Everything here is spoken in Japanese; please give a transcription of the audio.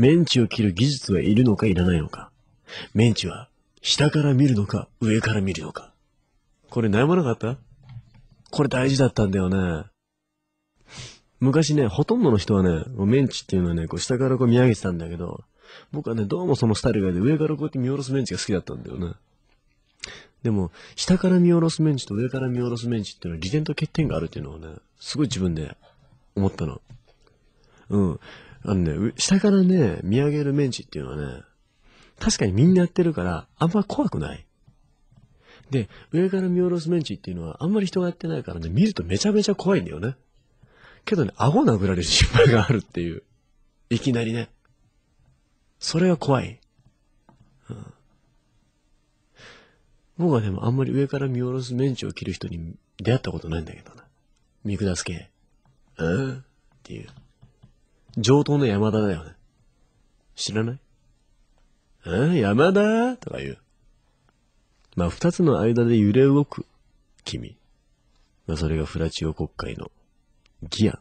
メンチを切る技術はいるのかいらないのか。メンチは下から見るのか上から見るのか。これ悩まなかったこれ大事だったんだよね。昔ね、ほとんどの人はね、メンチっていうのはね、こう下からこう見上げてたんだけど、僕はね、どうもそのスタイルがで上からこうやって見下ろすメンチが好きだったんだよね。でも、下から見下ろすメンチと上から見下ろすメンチっていうのは利点と欠点があるっていうのをね、すごい自分で思ったの。うん。あのね、下からね、見上げるメンチっていうのはね、確かにみんなやってるから、あんま怖くない。で、上から見下ろすメンチっていうのは、あんまり人がやってないからね、見るとめちゃめちゃ怖いんだよね。けどね、顎殴られる心配があるっていう。いきなりね。それが怖い。うん、僕はでもあんまり上から見下ろすメンチを切る人に出会ったことないんだけどな。見下す系。うんっていう。上等の山田だよね。知らないあ山田とか言う。まあ、二つの間で揺れ動く、君。まあ、それがフラチオ国会の、ギア